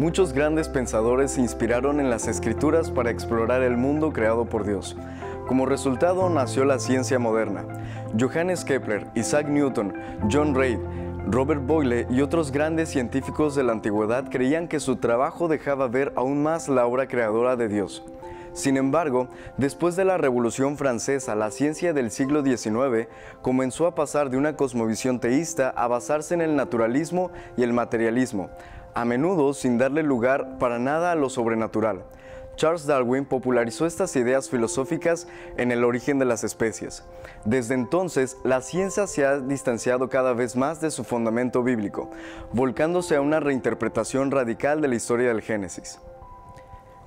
Muchos grandes pensadores se inspiraron en las escrituras para explorar el mundo creado por Dios. Como resultado nació la ciencia moderna. Johannes Kepler, Isaac Newton, John Reid, Robert Boyle y otros grandes científicos de la antigüedad creían que su trabajo dejaba ver aún más la obra creadora de Dios. Sin embargo, después de la Revolución Francesa, la ciencia del siglo XIX comenzó a pasar de una cosmovisión teísta a basarse en el naturalismo y el materialismo, a menudo sin darle lugar para nada a lo sobrenatural. Charles Darwin popularizó estas ideas filosóficas en el origen de las especies. Desde entonces, la ciencia se ha distanciado cada vez más de su fundamento bíblico, volcándose a una reinterpretación radical de la historia del Génesis.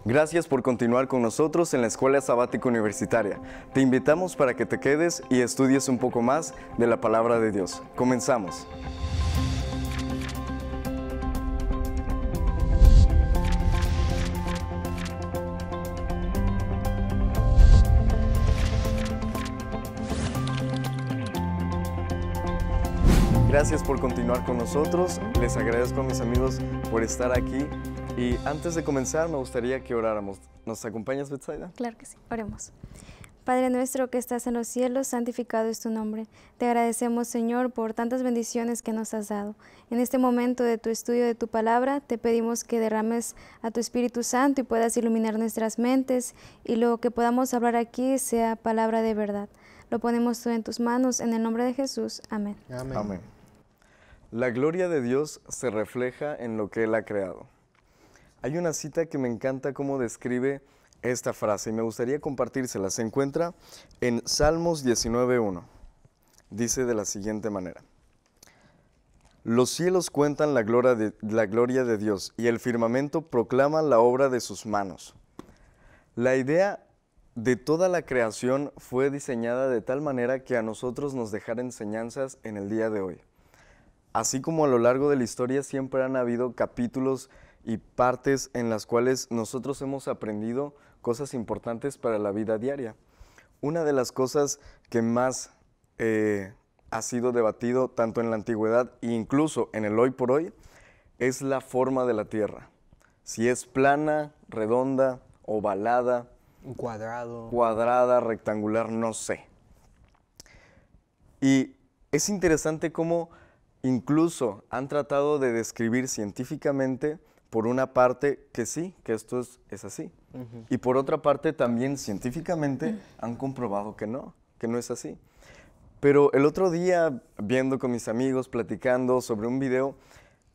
Gracias por continuar con nosotros en la Escuela Sabática Universitaria. Te invitamos para que te quedes y estudies un poco más de la palabra de Dios. Comenzamos. Gracias por continuar con nosotros. Les agradezco a mis amigos por estar aquí. Y antes de comenzar, me gustaría que oráramos. ¿Nos acompañas, Betsaida? Claro que sí, oremos. Padre nuestro que estás en los cielos, santificado es tu nombre. Te agradecemos, Señor, por tantas bendiciones que nos has dado. En este momento de tu estudio de tu palabra, te pedimos que derrames a tu Espíritu Santo y puedas iluminar nuestras mentes y lo que podamos hablar aquí sea palabra de verdad. Lo ponemos todo en tus manos, en el nombre de Jesús. Amén. Amén. La gloria de Dios se refleja en lo que Él ha creado. Hay una cita que me encanta cómo describe esta frase y me gustaría compartírsela. Se encuentra en Salmos 19.1. Dice de la siguiente manera. Los cielos cuentan la gloria, de, la gloria de Dios y el firmamento proclama la obra de sus manos. La idea de toda la creación fue diseñada de tal manera que a nosotros nos dejara enseñanzas en el día de hoy así como a lo largo de la historia siempre han habido capítulos y partes en las cuales nosotros hemos aprendido cosas importantes para la vida diaria. Una de las cosas que más eh, ha sido debatido tanto en la antigüedad e incluso en el hoy por hoy es la forma de la Tierra. Si es plana, redonda, ovalada, cuadrado, cuadrada, rectangular, no sé. Y es interesante cómo Incluso han tratado de describir científicamente, por una parte, que sí, que esto es, así. Y por otra parte, también científicamente han comprobado que no, que no es así. Pero el otro día, viendo con mis amigos, platicando sobre un video,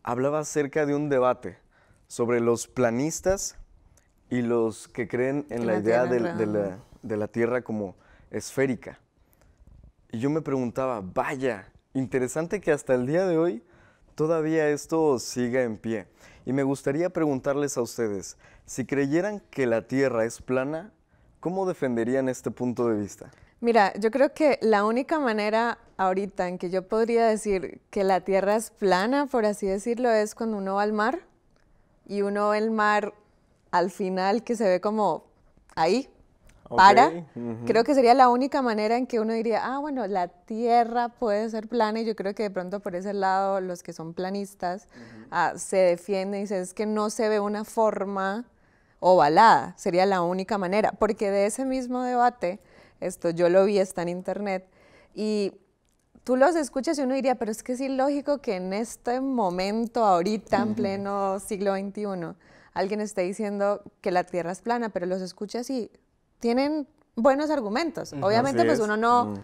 hablaba acerca de un debate sobre los planistas y los que creen en la, idea de la Tierra como esférica. Y yo me preguntaba, vaya, Interesante que hasta el día de hoy todavía esto siga en pie. Y me gustaría preguntarles a ustedes, si creyeran que la Tierra es plana, ¿cómo defenderían este punto de vista? Mira, yo creo que la única manera ahorita en que yo podría decir que la Tierra es plana, por así decirlo, es cuando uno va al mar y uno ve el mar al final que se ve como ahí, para. Creo que sería la única manera en que uno diría, ah, bueno, la Tierra puede ser plana y yo creo que de pronto por ese lado los que son planistas ah, se defienden y dicen, es que no se ve una forma ovalada, sería la única manera, porque de ese mismo debate, esto yo lo vi, está en internet, y tú los escuchas y uno diría, pero es que es ilógico que en este momento, ahorita, en pleno siglo XXI, alguien esté diciendo que la Tierra es plana, pero los escuchas y tienen buenos argumentos. Obviamente, pues uno no, mm.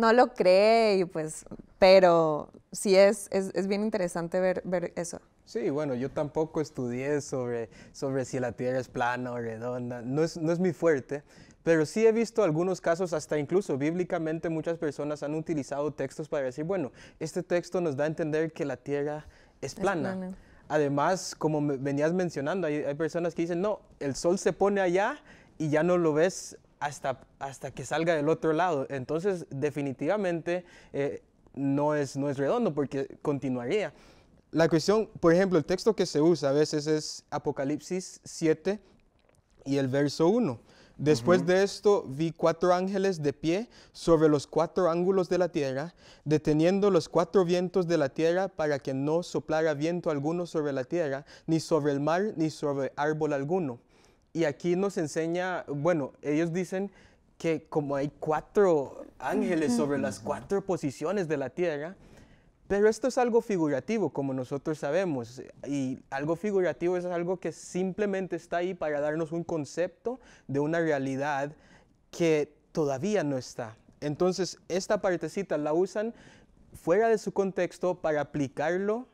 no lo cree, y pues, pero sí es, es, bien interesante ver, ver, eso. Sí, bueno, yo tampoco estudié sobre, sobre si la Tierra es plana o redonda, no es, no es mi fuerte, pero sí he visto algunos casos, hasta incluso bíblicamente muchas personas han utilizado textos para decir, bueno, este texto nos da a entender que la Tierra es plana. Además, como venías mencionando, hay, hay personas que dicen, no, el sol se pone allá y ya no lo ves hasta, hasta que salga del otro lado. Entonces, definitivamente eh, no, es, no es redondo porque continuaría. La cuestión, por ejemplo, el texto que se usa a veces es Apocalipsis 7 y el verso 1. Después de esto vi cuatro ángeles de pie sobre los cuatro ángulos de la tierra, deteniendo los cuatro vientos de la tierra para que no soplara viento alguno sobre la tierra, ni sobre el mar, ni sobre árbol alguno. Y aquí nos enseña, bueno, ellos dicen que como hay cuatro ángeles sobre las cuatro posiciones de la tierra, pero esto es algo figurativo, como nosotros sabemos, y algo figurativo es algo que simplemente está ahí para darnos un concepto de una realidad que todavía no está. Entonces, esta partecita la usan fuera de su contexto para aplicarlo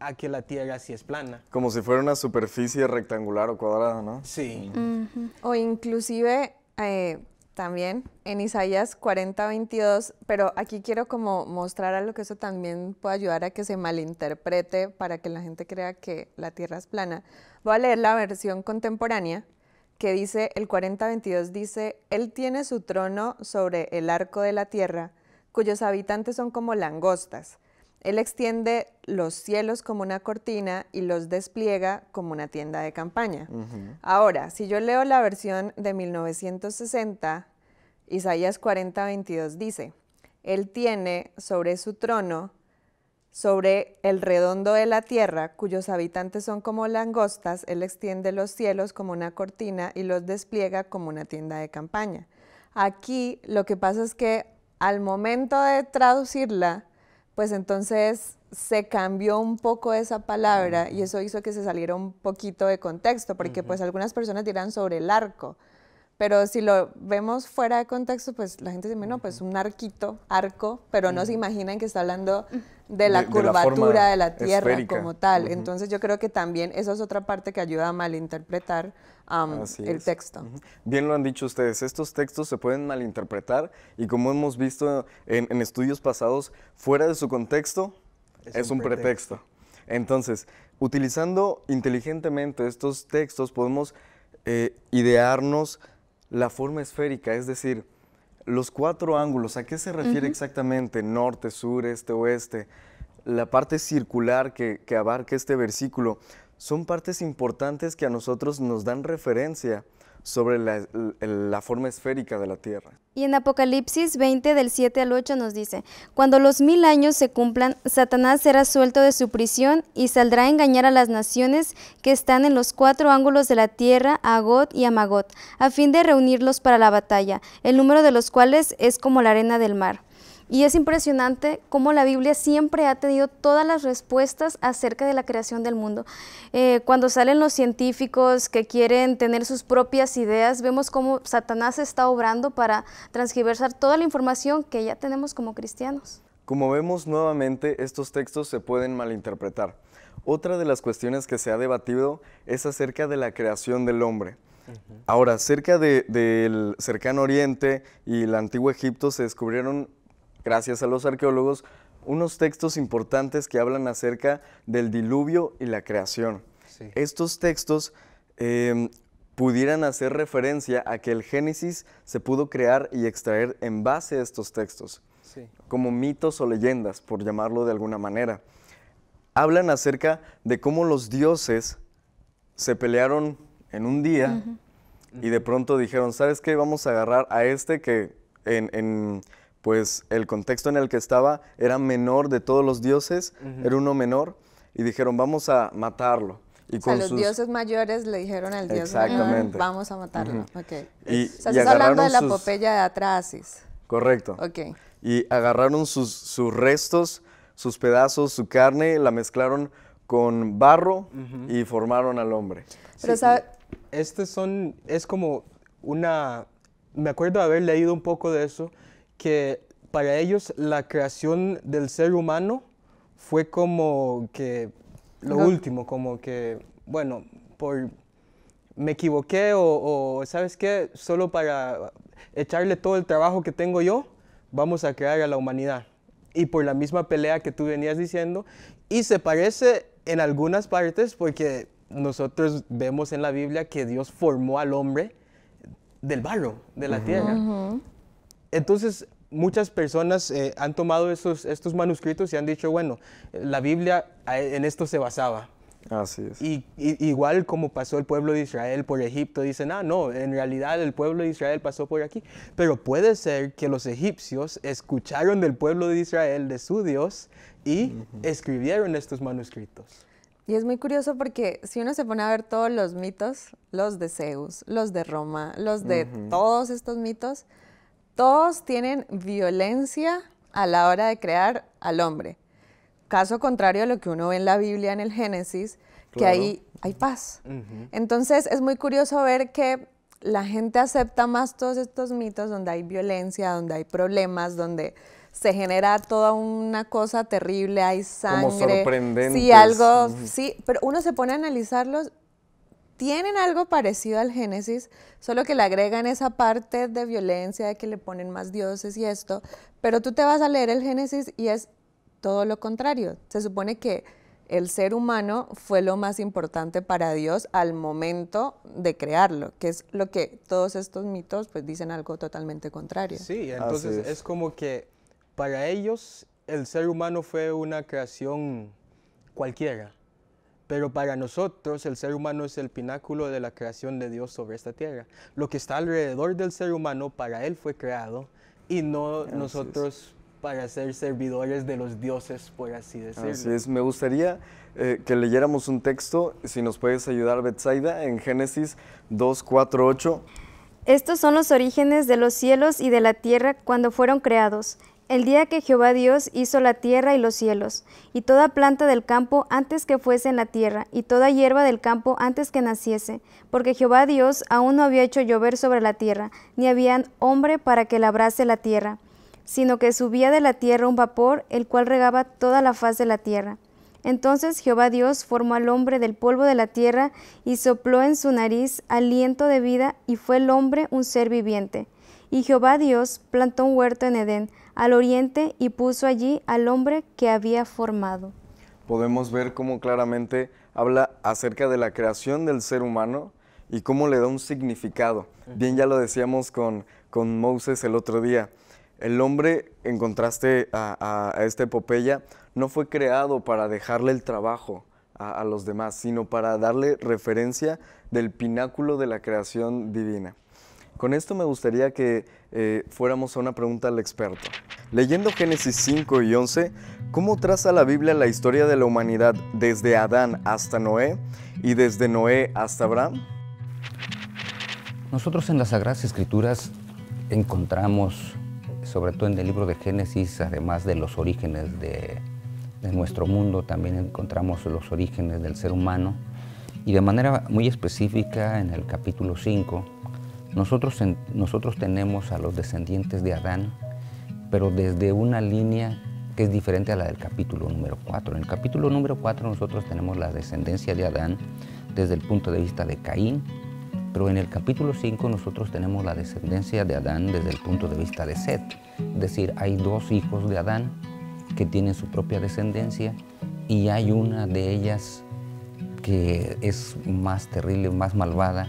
a que la Tierra sí es plana. Como si fuera una superficie rectangular o cuadrada, ¿no? Sí. O inclusive eh, también en Isaías 40, 22, pero aquí quiero como mostrar algo que eso también puede ayudar a que se malinterprete para que la gente crea que la Tierra es plana. Voy a leer la versión contemporánea que dice, el 40, 22 dice, Él tiene su trono sobre el arco de la tierra, cuyos habitantes son como langostas él extiende los cielos como una cortina y los despliega como una tienda de campaña. Ahora, si yo leo la versión de 1960, Isaías 40, 22 dice, Él tiene sobre su trono, sobre el redondo de la tierra, cuyos habitantes son como langostas, Él extiende los cielos como una cortina y los despliega como una tienda de campaña. Aquí lo que pasa es que al momento de traducirla, pues entonces se cambió un poco esa palabra y eso hizo que se saliera un poquito de contexto, porque pues algunas personas dirán sobre el arco, pero si lo vemos fuera de contexto, pues la gente dice, no, pues un arquito, arco, pero no se imaginan que está hablando de la curvatura de la, Tierra como tal. Entonces yo creo que también eso es otra parte que ayuda a malinterpretar um, el texto. Bien lo han dicho ustedes, estos textos se pueden malinterpretar y como hemos visto en, estudios pasados, fuera de su contexto es, un, pretexto. Entonces, utilizando inteligentemente estos textos podemos eh, idearnos la forma esférica, es decir, los cuatro ángulos, ¿a qué se refiere exactamente? Norte, sur, este, oeste. La parte circular que abarca este versículo son partes importantes que a nosotros nos dan referencia sobre la, forma esférica de la Tierra. Y en Apocalipsis 20 del 7 al 8 nos dice, cuando los mil años se cumplan, Satanás será suelto de su prisión y saldrá a engañar a las naciones que están en los cuatro ángulos de la tierra, a Agot y a Magot, a fin de reunirlos para la batalla, el número de los cuales es como la arena del mar. Y es impresionante cómo la Biblia siempre ha tenido todas las respuestas acerca de la creación del mundo. Eh, cuando salen los científicos que quieren tener sus propias ideas, vemos cómo Satanás está obrando para transgiversar toda la información que ya tenemos como cristianos. Como vemos nuevamente, estos textos se pueden malinterpretar. Otra de las cuestiones que se ha debatido es acerca de la creación del hombre. Ahora, cerca del cercano oriente y el antiguo Egipto se descubrieron gracias a los arqueólogos, unos textos importantes que hablan acerca del diluvio y la creación. Estos textos em, pudieran hacer referencia a que el Génesis se pudo crear y extraer en base a estos textos, como mitos o leyendas, por llamarlo de alguna manera. Hablan acerca de cómo los dioses se pelearon en un día y de pronto dijeron, ¿sabes qué? Vamos a agarrar a este que en pues el contexto en el que estaba era menor de todos los dioses, era uno menor, y dijeron, vamos a matarlo. Y los dioses mayores le dijeron al dios Exactamente. vamos a matarlo. okay. y, o estás hablando de la popella de Atrasis. Correcto. Okay. Y agarraron sus, restos, sus pedazos, su carne, la mezclaron con barro y formaron al hombre. Pero sí. Este son, es como una, me acuerdo haber leído un poco de eso, que para ellos la creación del ser humano fue como que lo último, como que, bueno, por me equivoqué o, ¿sabes qué? Solo para echarle todo el trabajo que tengo yo, vamos a crear a la humanidad. Y por la misma pelea que tú venías diciendo, y se parece en algunas partes porque nosotros vemos en la Biblia que Dios formó al hombre del barro, de la tierra. Entonces, muchas personas eh, han tomado estos, manuscritos y han dicho, bueno, la Biblia en esto se basaba. Así es. Y, igual como pasó el pueblo de Israel por Egipto, dicen, ah, no, en realidad el pueblo de Israel pasó por aquí. Pero puede ser que los egipcios escucharon del pueblo de Israel, de su Dios, y escribieron estos manuscritos. Y es muy curioso porque si uno se pone a ver todos los mitos, los de Zeus, los de Roma, los de todos estos mitos, todos tienen violencia a la hora de crear al hombre. Caso contrario a lo que uno ve en la Biblia, en el Génesis, que ahí hay paz. Entonces es muy curioso ver que la gente acepta más todos estos mitos donde hay violencia, donde hay problemas, donde se genera toda una cosa terrible, hay sangre. Como algo, sí, pero uno se pone a analizarlos tienen algo parecido al Génesis, solo que le agregan esa parte de violencia, de que le ponen más dioses y esto, pero tú te vas a leer el Génesis y es todo lo contrario. Se supone que el ser humano fue lo más importante para Dios al momento de crearlo, que es lo que todos estos mitos pues dicen algo totalmente contrario. Sí, entonces es. como que para ellos el ser humano fue una creación cualquiera. Pero para nosotros el ser humano es el pináculo de la creación de Dios sobre esta tierra. Lo que está alrededor del ser humano para Él fue creado y no nosotros para ser servidores de los dioses, por así decirlo. Así es, me gustaría eh, que leyéramos un texto, si nos puedes ayudar, Betsaida, en Génesis 2, 4, 8. Estos son los orígenes de los cielos y de la tierra cuando fueron creados, el día que Jehová Dios hizo la tierra y los cielos, y toda planta del campo antes que fuese en la tierra, y toda hierba del campo antes que naciese, porque Jehová Dios aún no había hecho llover sobre la tierra, ni había hombre para que labrase la tierra, sino que subía de la tierra un vapor, el cual regaba toda la faz de la tierra. Entonces Jehová Dios formó al hombre del polvo de la tierra, y sopló en su nariz aliento de vida, y fue el hombre un ser viviente. Y Jehová Dios plantó un huerto en Edén, al oriente y puso allí al hombre que había formado. Podemos ver cómo claramente habla acerca de la creación del ser humano y cómo le da un significado. Bien ya lo decíamos con, con Moses el otro día. El hombre, en contraste a, esta epopeya, no fue creado para dejarle el trabajo, a, los demás, sino para darle referencia del pináculo de la creación divina. Con esto me gustaría que eh, fuéramos a una pregunta al experto. Leyendo Génesis 5 y 11, ¿cómo traza la Biblia la historia de la humanidad desde Adán hasta Noé y desde Noé hasta Abraham? Nosotros en las Sagradas Escrituras encontramos, sobre todo en el libro de Génesis, además de los orígenes de, de nuestro mundo, también encontramos los orígenes del ser humano y de manera muy específica en el capítulo 5 nosotros, nosotros tenemos a los descendientes de Adán, pero desde una línea que es diferente a la del capítulo número 4. En el capítulo número 4 nosotros tenemos la descendencia de Adán desde el punto de vista de Caín, pero en el capítulo 5 nosotros tenemos la descendencia de Adán desde el punto de vista de Set. Es decir, hay dos hijos de Adán que tienen su propia descendencia y hay una de ellas que es más terrible, más malvada,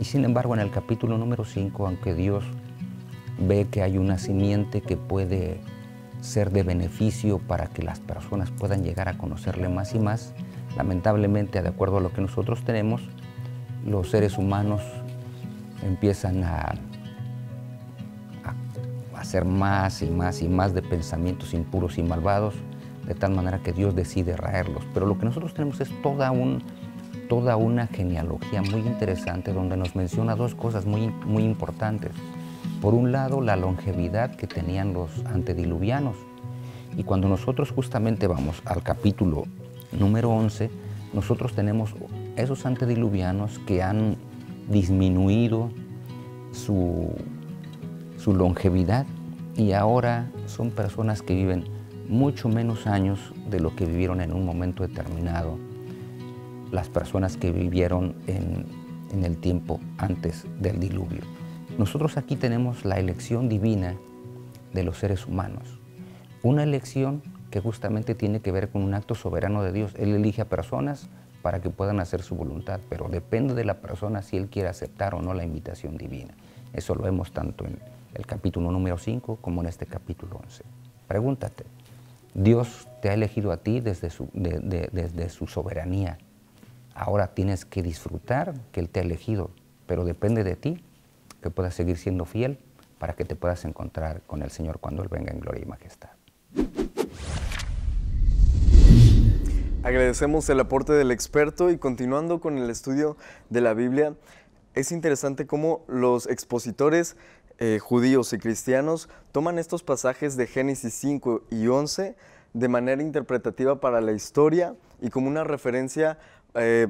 y sin embargo, en el capítulo número 5, aunque Dios ve que hay una simiente que puede ser de beneficio para que las personas puedan llegar a conocerle más y más, lamentablemente, de acuerdo a lo que nosotros tenemos, los seres humanos empiezan a, a, hacer más y más y más de pensamientos impuros y malvados, de tal manera que Dios decide raerlos. Pero lo que nosotros tenemos es toda un, toda una genealogía muy interesante donde nos menciona dos cosas muy, muy importantes. Por un lado, la longevidad que tenían los antediluvianos. Y cuando nosotros justamente vamos al capítulo número 11, nosotros tenemos esos antediluvianos que han disminuido su longevidad y ahora son personas que viven mucho menos años de lo que vivieron en un momento determinado las personas que vivieron en, el tiempo antes del diluvio. Nosotros aquí tenemos la elección divina de los seres humanos. Una elección que justamente tiene que ver con un acto soberano de Dios. Él elige a personas para que puedan hacer su voluntad, pero depende de la persona si él quiere aceptar o no la invitación divina. Eso lo vemos tanto en el capítulo número 5 como en este capítulo 11. Pregúntate, ¿Dios te ha elegido a ti desde su, desde su soberanía Ahora tienes que disfrutar que Él te ha elegido, pero depende de ti que puedas seguir siendo fiel para que te puedas encontrar con el Señor cuando Él venga en gloria y majestad. Agradecemos el aporte del experto y continuando con el estudio de la Biblia, es interesante cómo los expositores eh, judíos y cristianos toman estos pasajes de Génesis 5 y 11 de manera interpretativa para la historia y como una referencia eh,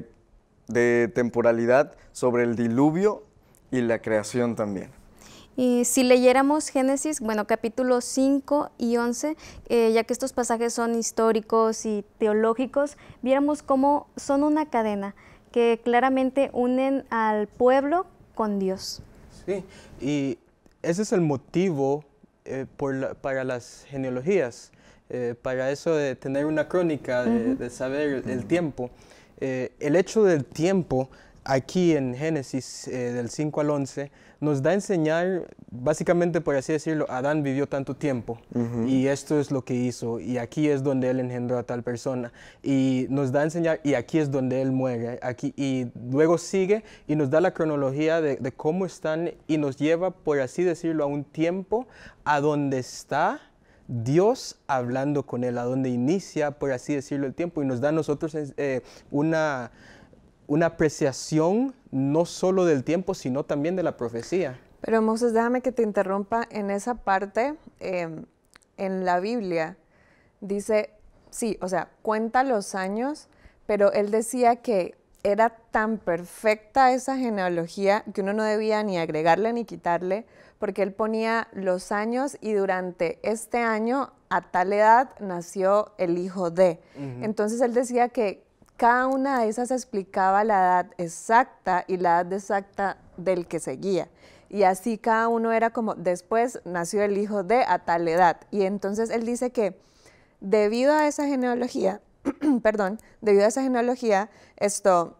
de temporalidad sobre el diluvio y la creación también. Y si leyéramos Génesis, bueno, capítulos 5 y 11, eh, ya que estos pasajes son históricos y teológicos, viéramos cómo son una cadena que claramente unen al pueblo con Dios. Sí, y ese es el motivo eh, para las genealogías, para eso de tener una crónica, de, saber el tiempo. Eh, el hecho del tiempo aquí en Génesis eh, del 5 al 11 nos da a enseñar, básicamente por así decirlo, Adán vivió tanto tiempo y esto es lo que hizo y aquí es donde él engendró a tal persona y nos da a enseñar y aquí es donde él muere aquí, y luego sigue y nos da la cronología de, de cómo están y nos lleva, por así decirlo, a un tiempo a donde está Dios hablando con él, a donde inicia, por así decirlo, el tiempo y nos da a nosotros eh, una, apreciación no solo del tiempo, sino también de la profecía. Pero Moses, déjame que te interrumpa en esa parte, eh, en la Biblia, dice, sí, o sea, cuenta los años, pero él decía que era tan perfecta esa genealogía que uno no debía ni agregarle ni quitarle, porque él ponía los años y durante este año a tal edad nació el hijo de. Entonces él decía que cada una de esas explicaba la edad exacta y la edad exacta del que seguía. Y así cada uno era como, después nació el hijo de a tal edad. Y entonces él dice que debido a esa genealogía, perdón, debido a esa genealogía, esto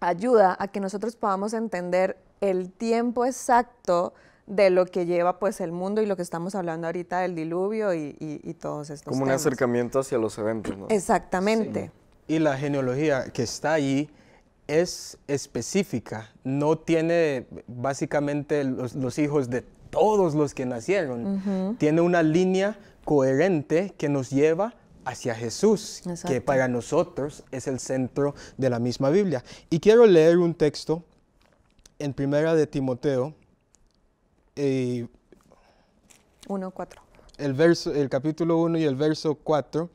ayuda a que nosotros podamos entender el tiempo exacto de lo que lleva pues el mundo y lo que estamos hablando ahorita del diluvio y, y, todos estos Como un acercamiento hacia los eventos, ¿no? Exactamente. Y la genealogía que está ahí es específica, no tiene básicamente los, los hijos de todos los que nacieron, tiene una línea coherente que nos lleva hacia Jesús, que para nosotros es el centro de la misma Biblia. Y quiero leer un texto en Primera de Timoteo el, verso, el capítulo 1 y el verso 4.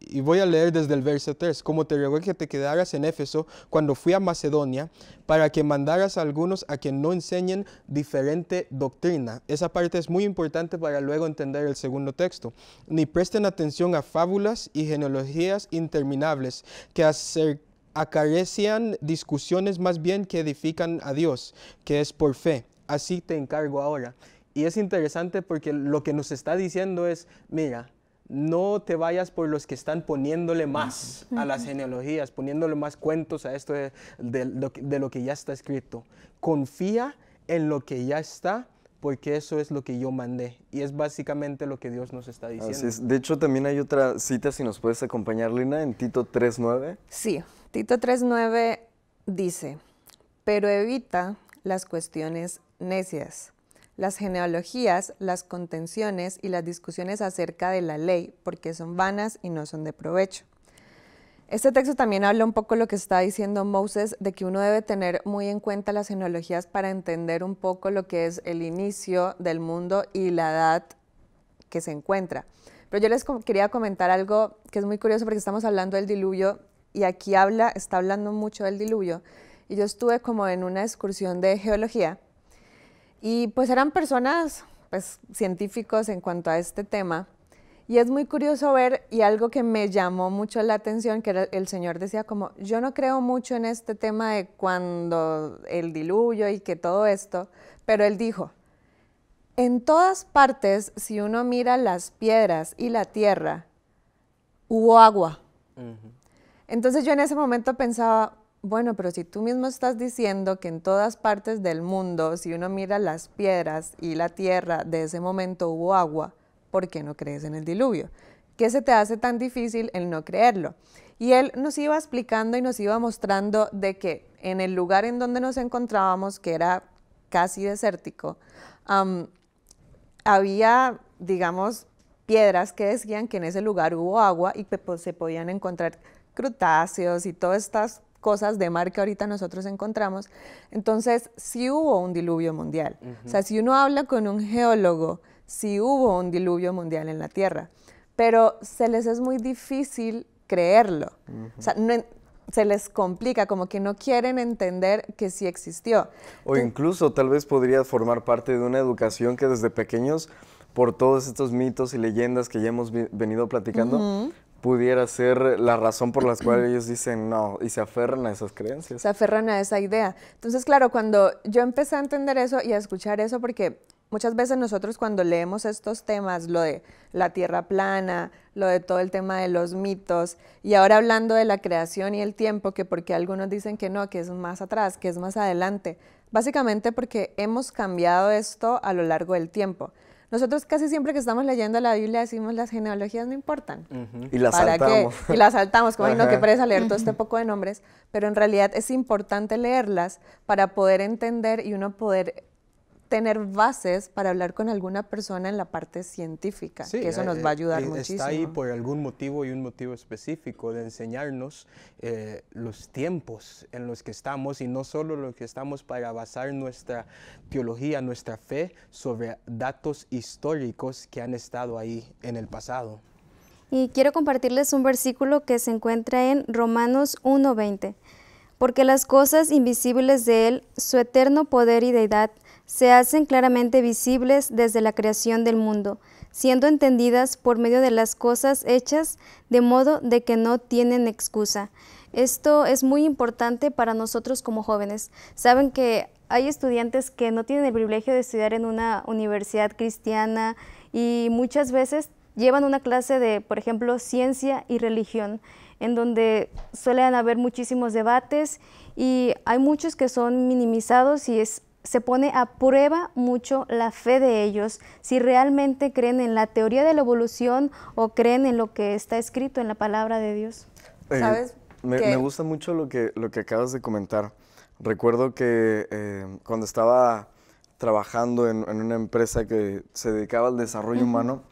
Y voy a leer desde el verso 3. Como te ruego que te quedaras en Éfeso cuando fui a Macedonia, para que mandaras a algunos a que no enseñen diferente doctrina. Esa parte es muy importante para luego entender el segundo texto. Ni presten atención a fábulas y genealogías interminables que acarician discusiones más bien que edifican a Dios, que es por fe así te encargo ahora. Y es interesante porque lo que nos está diciendo es, mira, no te vayas por los que están poniéndole más a las genealogías, poniéndole más cuentos a esto de, lo que ya está escrito. Confía en lo que ya está, porque eso es lo que yo mandé. Y es básicamente lo que Dios nos está diciendo. De hecho, también hay otra cita, si nos puedes acompañar, Lina, en Tito 3.9. Sí, Tito 3.9 dice, pero evita las cuestiones necias. Las genealogías, las contenciones y las discusiones acerca de la ley, porque son vanas y no son de provecho. Este texto también habla un poco lo que está diciendo Moses, de que uno debe tener muy en cuenta las genealogías para entender un poco lo que es el inicio del mundo y la edad que se encuentra. Pero yo les quería comentar algo que es muy curioso porque estamos hablando del diluvio y aquí habla, está hablando mucho del diluvio. Y yo estuve como en una excursión de geología y pues eran personas pues, científicos en cuanto a este tema. Y es muy curioso ver, y algo que me llamó mucho la atención, que el señor decía como, yo no creo mucho en este tema de cuando el diluvio y que todo esto, pero él dijo, en todas partes, si uno mira las piedras y la tierra, hubo agua. Entonces yo en ese momento pensaba, bueno, pero si tú mismo estás diciendo que en todas partes del mundo, si uno mira las piedras y la tierra, de ese momento hubo agua, ¿por qué no crees en el diluvio? ¿Qué se te hace tan difícil el no creerlo? Y él nos iba explicando y nos iba mostrando de que en el lugar en donde nos encontrábamos, que era casi desértico, había, digamos, piedras que decían que en ese lugar hubo agua y pues, se podían encontrar crutáceos y todas estas cosas de mar que ahorita nosotros encontramos. Entonces, sí hubo un diluvio mundial. O sea, si uno habla con un geólogo, sí hubo un diluvio mundial en la Tierra, pero se les es muy difícil creerlo. O sea, no, se les complica, como que no quieren entender que sí existió. O incluso tal vez podría formar parte de una educación que desde pequeños por todos estos mitos y leyendas que ya hemos venido platicando, pudiera ser la razón por la cual ellos dicen no y se aferran a esas creencias. Se aferran a esa idea. Entonces, claro, cuando yo empecé a entender eso y a escuchar eso, porque muchas veces nosotros cuando leemos estos temas, lo de la tierra plana, lo de todo el tema de los mitos, y ahora hablando de la creación y el tiempo, que porque algunos dicen que no, que es más atrás, que es más adelante, básicamente porque hemos cambiado esto a lo largo del tiempo. Nosotros casi siempre que estamos leyendo la Biblia decimos las genealogías no importan. Y las saltamos. Y las saltamos, como, no, que leer todo este poco de nombres, pero en realidad es importante leerlas para poder entender y uno poder tener bases para hablar con alguna persona en la parte científica, que eso nos eh, va a ayudar está eh, muchísimo. Está ahí por algún motivo y un motivo específico de enseñarnos eh, los tiempos en los que estamos y no solo los que estamos para basar nuestra teología, nuestra fe sobre datos históricos que han estado ahí en el pasado. Y quiero compartirles un versículo que se encuentra en Romanos 1.20, porque las cosas invisibles de Él, su eterno poder y deidad, se hacen claramente visibles desde la creación del mundo, siendo entendidas por medio de las cosas hechas, de modo de que no tienen excusa. Esto es muy importante para nosotros como jóvenes. Saben que hay estudiantes que no tienen el privilegio de estudiar en una universidad cristiana y muchas veces llevan una clase de, por ejemplo, ciencia y religión, en donde suelen haber muchísimos debates y hay muchos que son minimizados y es se pone a prueba mucho la fe de ellos, si realmente creen en la teoría de la evolución o creen en lo que está escrito en la palabra de Dios. Eh, me, gusta mucho lo que, lo que acabas de comentar. Recuerdo que eh, cuando estaba trabajando en, una empresa que se dedicaba al desarrollo humano,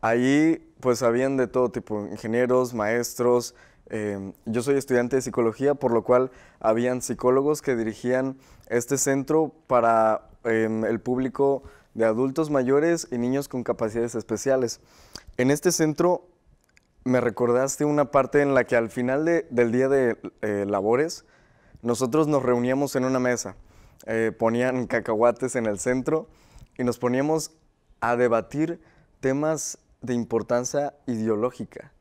ahí pues habían de todo tipo, ingenieros, maestros, eh, yo soy estudiante de psicología, por lo cual habían psicólogos que dirigían este centro para em, el público de adultos mayores y niños con capacidades especiales. En este centro me recordaste una parte en la que al final del día de eh, labores nosotros nos reuníamos en una mesa, eh, ponían cacahuates en el centro y nos poníamos a debatir temas de importancia ideológica.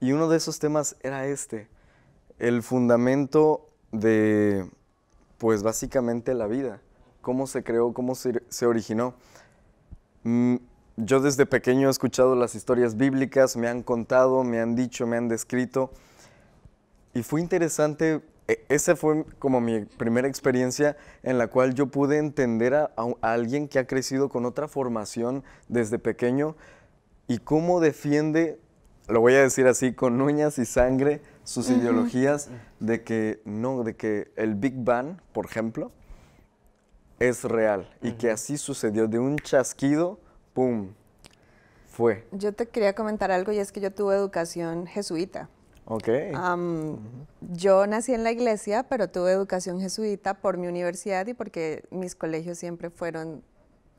Y uno de esos temas era este, el fundamento de pues básicamente la vida, cómo se creó, cómo se, originó. Mm, yo desde pequeño he escuchado las historias bíblicas, me han contado, me han dicho, me han descrito, y fue interesante, e-, esa fue como mi primera experiencia en la cual yo pude entender a, a alguien que ha crecido con otra formación desde pequeño y cómo defiende, lo voy a decir así, con uñas y sangre, sus ideologías de que no, de que el Big Bang, por ejemplo, es real y que así sucedió de un chasquido, ¡pum! Fue. Yo te quería comentar algo y es que yo tuve educación jesuita. Ok. Yo nací en la iglesia, pero tuve educación jesuita por mi universidad y porque mis colegios siempre fueron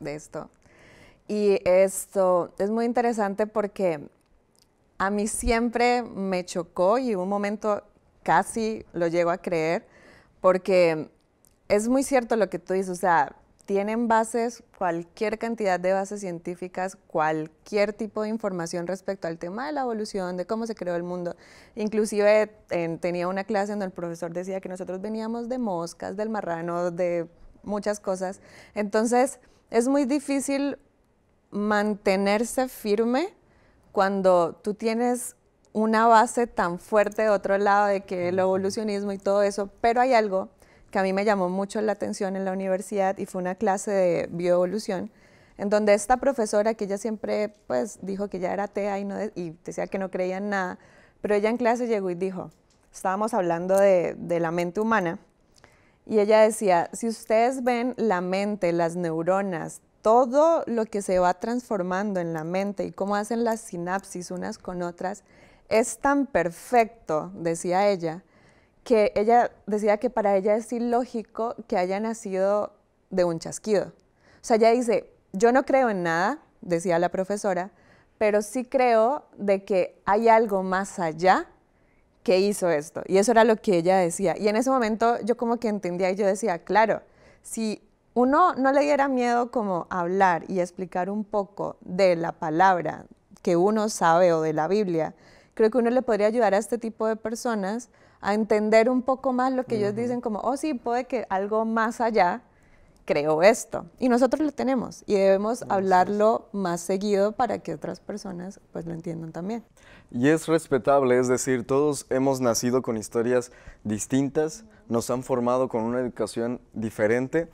de esto. Y esto es muy interesante porque a mí siempre me chocó y un momento casi lo llego a creer, porque es muy cierto lo que tú dices, o sea, tienen bases, cualquier cantidad de bases científicas, cualquier tipo de información respecto al tema de la evolución, de cómo se creó el mundo. Inclusive tenía una clase donde el profesor decía que nosotros veníamos de moscas, del marrano, de muchas cosas. Entonces, es muy difícil mantenerse firme cuando tú tienes una base tan fuerte de otro lado de que el evolucionismo y todo eso, pero hay algo que a mí me llamó mucho la atención en la universidad y fue una clase de bioevolución, en donde esta profesora, que ella siempre pues dijo que ya era atea y, no y decía que no creía en nada, pero ella en clase llegó y dijo, estábamos hablando de, de la mente humana, y ella decía, si ustedes ven la mente, las neuronas, todo lo que se va transformando en la mente y cómo hacen las sinapsis unas con otras es tan perfecto, decía ella, que ella decía que para ella es ilógico que haya nacido de un chasquido. O sea, ella dice, yo no creo en nada, decía la profesora, pero sí creo de que hay algo más allá que hizo esto. Y eso era lo que ella decía. Y en ese momento yo como que entendía y yo decía, claro, si uno no le diera miedo como hablar y explicar un poco de la palabra que uno sabe o de la Biblia, creo que uno le podría ayudar a este tipo de personas a entender un poco más lo que ellos dicen como, oh sí, puede que algo más allá creo esto. Y nosotros lo tenemos y debemos hablarlo más seguido para que otras personas pues lo entiendan también. Y es respetable, es decir, todos hemos nacido con historias distintas, nos han formado con una educación diferente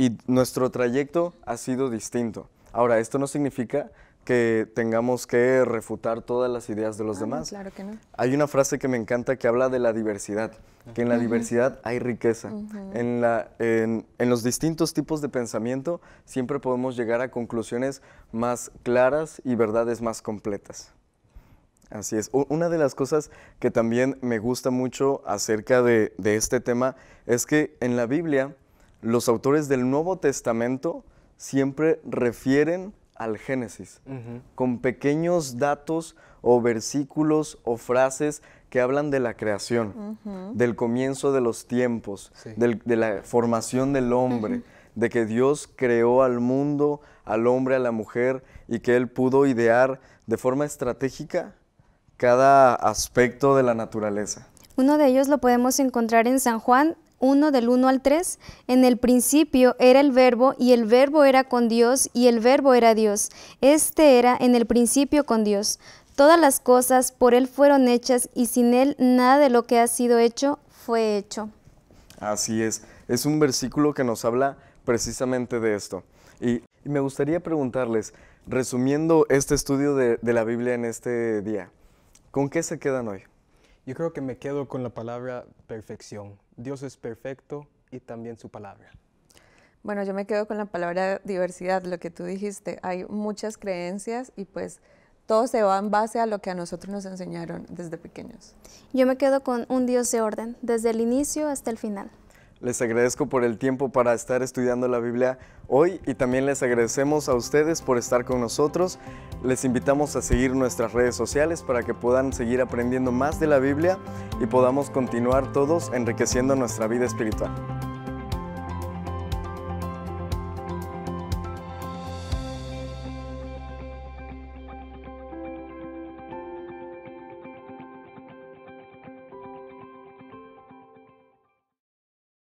y nuestro trayecto ha sido distinto. Ahora, esto no significa que tengamos que refutar todas las ideas de los ah, demás. claro que no. Hay una frase que me encanta que habla de la diversidad, que en la diversidad hay riqueza. en, los distintos tipos de pensamiento siempre podemos llegar a conclusiones más claras y verdades más completas. Así es. una de las cosas que también me gusta mucho acerca de este tema es que en la Biblia los autores del Nuevo Testamento siempre refieren al Génesis, con pequeños datos o versículos o frases que hablan de la creación, del comienzo de los tiempos, de la formación del hombre, de que Dios creó al mundo, al hombre, a la mujer, y que Él pudo idear de forma estratégica cada aspecto de la naturaleza. Uno de ellos lo podemos encontrar en San Juan 1 del 1 al 3, en el principio era el verbo y el verbo era con Dios y el verbo era Dios. Este era en el principio con Dios. Todas las cosas por Él fueron hechas y sin Él nada de lo que ha sido hecho fue hecho. Así es, es un versículo que nos habla precisamente de esto. Y, me gustaría preguntarles, resumiendo este estudio de la Biblia en este día, ¿con qué se quedan hoy? Yo creo que me quedo con la palabra perfección. Dios es perfecto y también su palabra. Bueno, yo me quedo con la palabra diversidad, lo que tú dijiste. Hay muchas creencias y pues todo se va en base a lo que a nosotros nos enseñaron desde pequeños. Yo me quedo con un Dios de orden, desde el inicio hasta el final. Les agradezco por el tiempo para estar estudiando la Biblia hoy y también les agradecemos a ustedes por estar con nosotros. Les invitamos a seguir nuestras redes sociales para que puedan seguir aprendiendo más de la Biblia y podamos continuar todos enriqueciendo nuestra vida espiritual.